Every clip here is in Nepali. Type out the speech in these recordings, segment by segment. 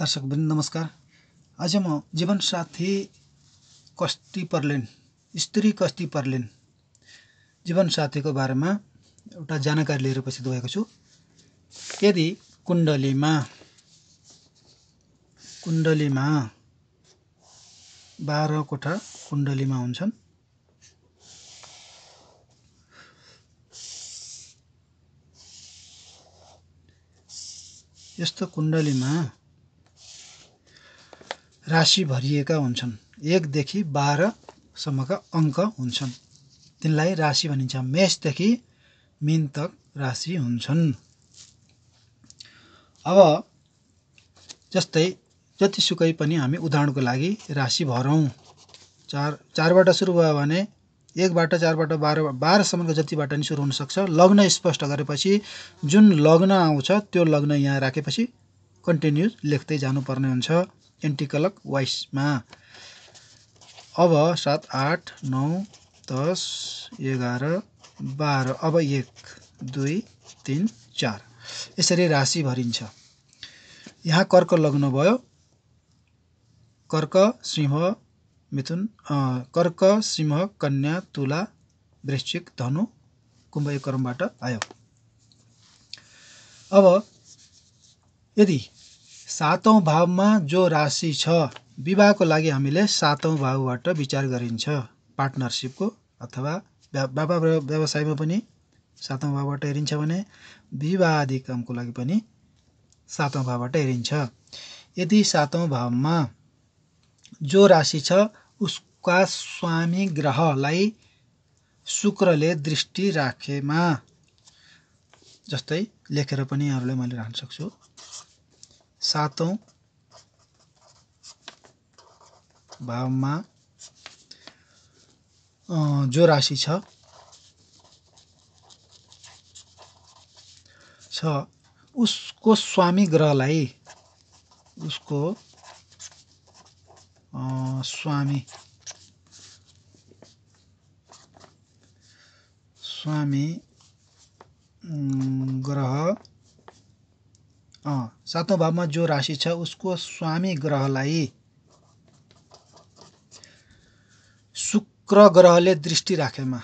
दर्शक बहिनी नमस्कार आज म जीवनसाथी कस्ती पर्लेन स्त्री कस्ती पर्लेन जीवनसाथीको बारेमा एउटा जानकारी लिएर पछि भएको छु यदि कुण्डलीमा कुण्डलीमा बाह्र कोठा कुण्डलीमा हुन्छन् यस्तो कुण्डलीमा राशि भरिएका हुन्छन् एकदेखि बाह्रसम्मका अङ्क हुन्छन् तिनलाई राशि भनिन्छ मेषदेखि मिन तक राशि हुन्छन् अब जस्तै जतिसुकै पनि हामी उदाहरणको लागि राशि भरौँ चार चारबाट सुरु भयो भने एकबाट चारबाट बाह्र बाह्रसम्मको जतिबाट नि सुरु हुनसक्छ लग्न स्पष्ट गरेपछि जुन लग्न आउँछ त्यो लग्न यहाँ राखेपछि कन्टिन्यू लेख्दै जानुपर्ने हुन्छ एन्टिकलक वाइसमा अब सात आठ नौ दस एघार बाह्र अब एक दुई तिन चार यसरी राशि भरिन्छ यहाँ कर्क लग्न भयो कर्क सिंह मिथुन कर्क सिंह कन्या तुला वृश्चिक धनु कुम्भ आयो अब यदि सातौँ भावमा जो राशि छ विवाहको लागि हामीले सातौँ भावबाट विचार गरिन्छ पार्टनरसिपको अथवा व्यापार व्यवसायमा पनि सातौँ भावबाट हेरिन्छ भने विवाह आदि कामको लागि पनि सातौँ भावबाट हेरिन्छ यदि सातौँ भावमा जो राशि छ उसका स्वामी ग्रहलाई शुक्रले दृष्टि राखेमा जस्तै लेखेर पनि यहाँहरूलाई मैले राख्न सक्छु सातौँ भावमा जो राशि छ छ उसको स्वामी ग्रहलाई उसको स्वामी स्वामी ग्रह सातौँ भावमा जो राशि छ उसको स्वामी ग्रहलाई शुक्र ग्रहले दृष्टि राखेमा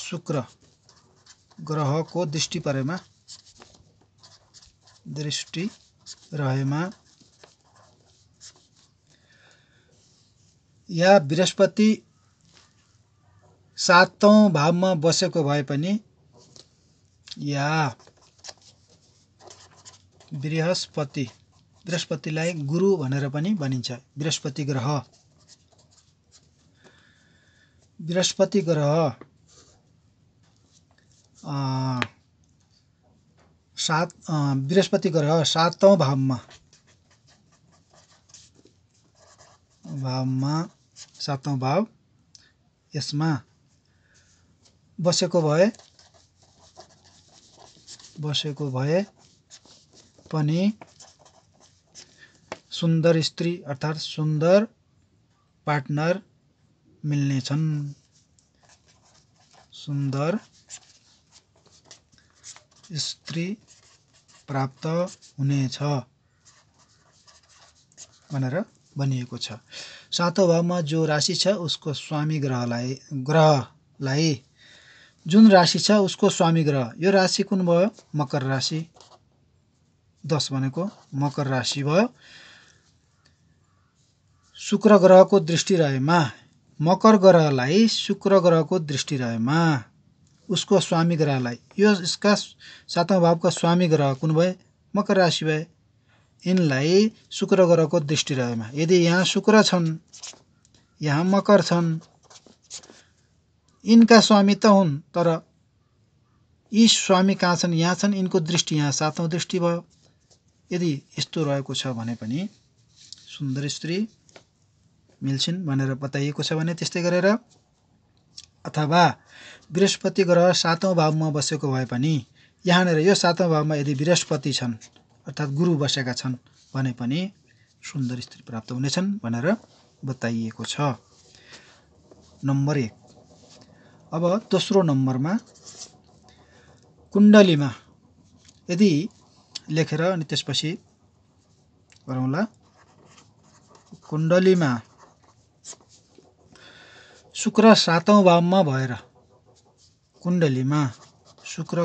शुक्र ग्रहको दृष्टि परेमा दृष्टि रहेमा या बृहस्पति सातौँ भावमा बसेको भए पनि या बृहस्पति बृहस्पतिलाई गुरु भनेर पनि भनिन्छ बृहस्पति ग्रह बृहस्पति ग्रह सात बृहस्पति ग्रह सातौँ भावमा भावमा सातौँ भाव यसमा बसेको भए बसेको भए पनि सुन्दर स्त्री अर्थात् सुन्दर पार्टनर छन् सुन्दर स्त्री प्राप्त हुनेछ भनेर भनिएको छ सातौँ भावमा जो राशि छ उसको स्वामी ग्रहलाई ग्रहलाई जुन राशि छ उसको स्वामी ग्रह यो राशि कुन भयो मकर राशि दस भनेको मकर राशि भयो शुक्र ग्रहको दृष्टि रहेमा मकर ग्रहलाई शुक्र ग्रहको दृष्टि रहेमा उसको स्वामी ग्रहलाई यो यसका सातौँ भावका स्वामी ग्रह कुन भए मकर राशि भए यिनलाई शुक्र ग्रहको दृष्टि रहेमा यदि यहाँ शुक्र छन् यहाँ मकर छन् यिनका स्वामी त हुन् तर यी स्वामी कहाँ छन् यहाँ छन् यिनको दृष्टि यहाँ सातौँ दृष्टि भयो यदि यस्तो रहेको छ भने पनि सुन्दर स्त्री मिल्छिन् भनेर बताइएको छ भने त्यस्तै गरेर अथवा बृहस्पति ग्रह सातौँ भावमा बसेको भए पनि यहाँनिर यो सातौँ भावमा यदि बृहस्पति छन् अर्थात् गुरु बसेका छन् भने पनि सुन्दर स्त्री प्राप्त हुनेछन् भनेर बताइएको छ नम्बर एक अब दोस्रो नम्बरमा कुण्डलीमा यदि लेखेर अनि त्यसपछि गरौँला कुण्डलीमा शुक्र सातौँ भावमा भएर कुण्डलीमा शुक्र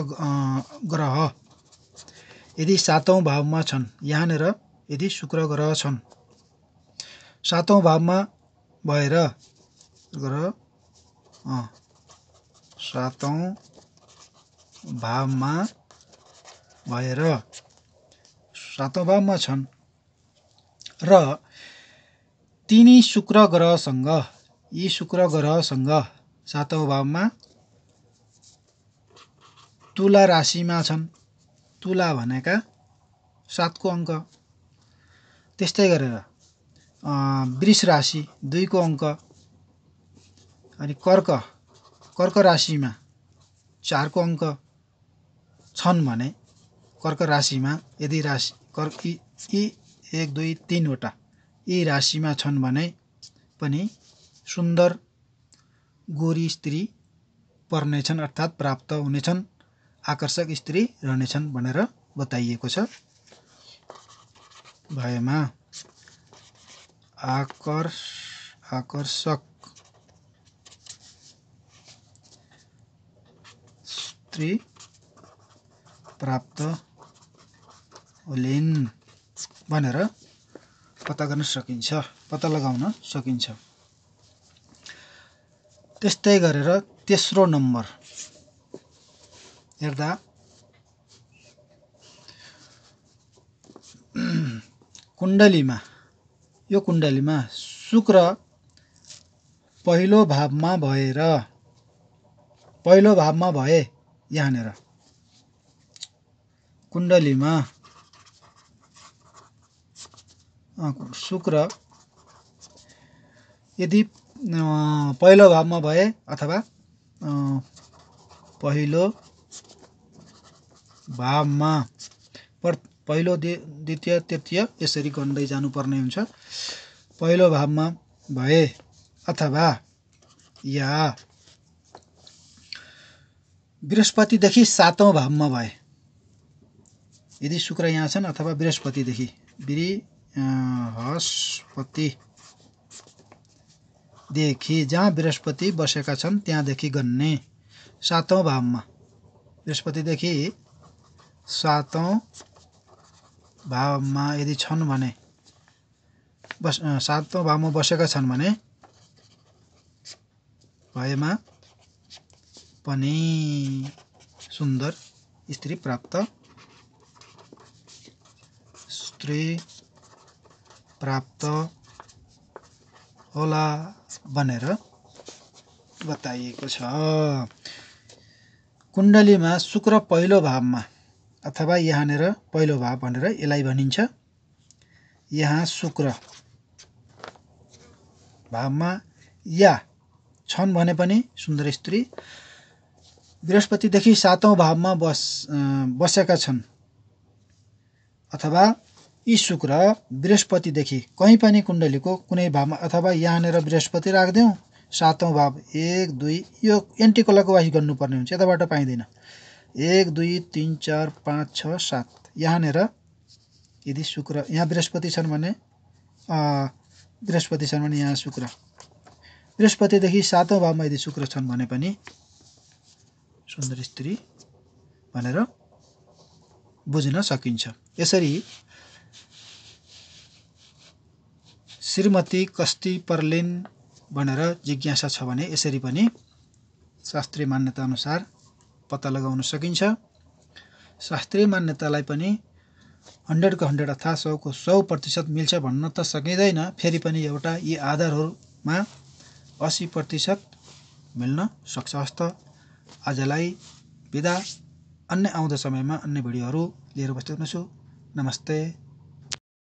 ग्रह यदि सातौँ भावमा छन् यहाँनिर यदि शुक्र ग्रह छन् सातौँ भावमा भएर ग्रह सातौँ भावमा भएर सातौँ भावमा छन् र तिनी शुक्र ग्रहसँग यी शुक्र ग्रहसँग सातौँ भावमा तुला राशिमा छन् तुला भनेका सातको अङ्क त्यस्तै गरेर वृष राशि दुईको अङ्क अनि कर्क कर्क राशिमा चारको अङ्क छन् भने कर्क राशिमा यदि राशि कर्क यी एक दुई तिनवटा यी राशिमा छन् भने पनि सुन्दर गोरी स्त्री पर्नेछन् अर्थात् प्राप्त हुनेछन् आकर्षक स्त्री रहनेछन् भनेर बताइएको छ भएमा आकर्ष आकर्षक स्त्री प्राप्त होलेन भनेर पत्ता गर्न सकिन्छ पत्ता लगाउन सकिन्छ त्यस्तै गरेर तेस्रो नम्बर हेर्दा कुण्डलीमा यो कुण्डलीमा शुक्र पहिलो भावमा भएर पहिलो भावमा भए यहाँनिर कुण्डलीमा शुक्र यदि पहिलो भावमा भए अथवा पहिलो भावमा पर पहिलो द्वितीय तृतीय यसरी गर्दै जानुपर्ने हुन्छ पहिलो भावमा भए अथवा या बृहस्पतिदेखि सातौँ भावमा भए यदि शुक्र यहाँ छन् अथवा बृहस्पतिदेखि बिरी हस्पतिदेखि जहाँ बृहस्पति बसेका छन् त्यहाँदेखि गन्ने सातौँ भावमा बृहस्पतिदेखि सातौँ भावमा यदि छन् भने बस सातौँ भावमा बसेका छन् भने भएमा पनि सुन्दर स्त्री प्राप्त स्त्री प्राप्त होला भनेर बताइएको छ कुण्डलीमा शुक्र पहिलो भावमा अथवा यहाँनिर पहिलो भाव भनेर यसलाई भनिन्छ यहाँ शुक्र भावमा या छन् भने पनि सुन्दर स्त्री बृहस्पतिदेखि सातौँ भावमा बस बसेका छन् अथवा यी शुक्र बृहस्पतिदेखि कहीँ पनि कुण्डलीको कुनै भावमा अथवा यहाँनिर बृहस्पति राखिदिउँ सातौँ भाव एक दुई यो एन्टी वाइज गर्नुपर्ने हुन्छ यताबाट पाइँदैन एक दुई तिन चार पाँच छ सात यहाँनिर यदि शुक्र यहाँ बृहस्पति छन् भने बृहस्पति छन् भने यहाँ शुक्र बृहस्पतिदेखि सातौँ भावमा यदि शुक्र छन् भने पनि सुन्दर स्त्री भनेर बुझ्न सकिन्छ यसरी श्रीमती कस्ती पर्लिन भनेर जिज्ञासा छ भने यसरी पनि शास्त्रीय मान्यताअनुसार पत्ता लगाउन सकिन्छ शास्त्रीय मान्यतालाई पनि हन्ड्रेडको हन्ड्रेड अर्थात् सौको सौ प्रतिशत मिल्छ भन्न त सकिँदैन फेरि पनि एउटा यी आधारहरूमा असी प्रतिशत मिल्न सक्छ हस्त आजलाई बिदा अन्य आउँदो समयमा अन्य भिडियोहरू लिएर उपस्थित हुनेछु नमस्ते